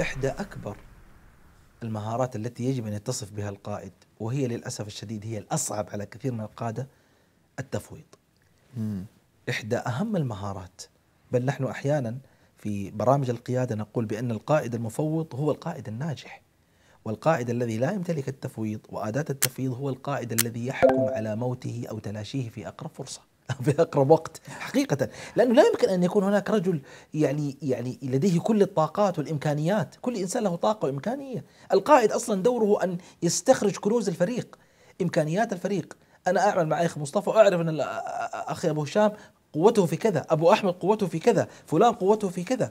إحدى أكبر المهارات التي يجب أن يتصف بها القائد وهي للأسف الشديد هي الأصعب على كثير من القادة التفويض مم. إحدى أهم المهارات بل نحن أحيانا في برامج القيادة نقول بأن القائد المفوض هو القائد الناجح والقائد الذي لا يمتلك التفويض وأداة التفويض هو القائد الذي يحكم على موته أو تلاشيه في أقرب فرصة في اقرب وقت حقيقه لانه لا يمكن ان يكون هناك رجل يعني يعني لديه كل الطاقات والامكانيات كل انسان له طاقه وامكانيه القائد اصلا دوره ان يستخرج كنوز الفريق امكانيات الفريق انا اعمل مع اخي مصطفى واعرف ان اخي ابو هشام قوته في كذا ابو احمد قوته في كذا فلان قوته في كذا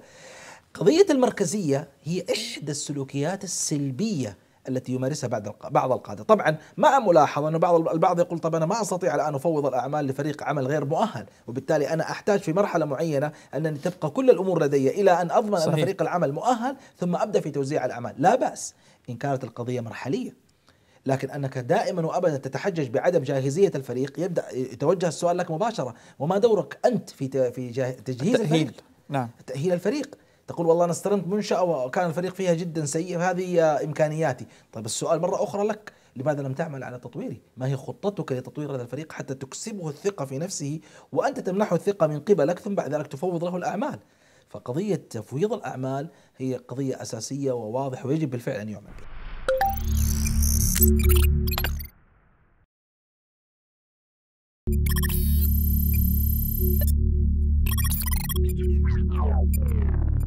قضيه المركزيه هي احدى السلوكيات السلبيه التي يمارسها بعد بعض القاده، طبعا مع ملاحظه انه بعض البعض يقول طب انا ما استطيع الان افوض الاعمال لفريق عمل غير مؤهل، وبالتالي انا احتاج في مرحله معينه انني تبقى كل الامور لدي الى ان اضمن صحيح. ان فريق العمل مؤهل ثم ابدا في توزيع الاعمال، لا باس ان كانت القضيه مرحليه. لكن انك دائما وابدا تتحجج بعدم جاهزيه الفريق يبدا يتوجه السؤال لك مباشره، وما دورك انت في في تجهيز التأهيل. الفريق؟ نعم تأهيل الفريق تقول والله انا استلمت منشاه وكان الفريق فيها جدا سيء فهذه امكانياتي طيب السؤال مره اخرى لك لماذا لم تعمل على تطويره ما هي خطتك لتطوير هذا الفريق حتى تكسبه الثقه في نفسه وانت تمنحه الثقه من قبلك ثم بعد ذلك تفوض له الاعمال فقضيه تفويض الاعمال هي قضيه اساسيه وواضحه ويجب بالفعل ان يعمل بها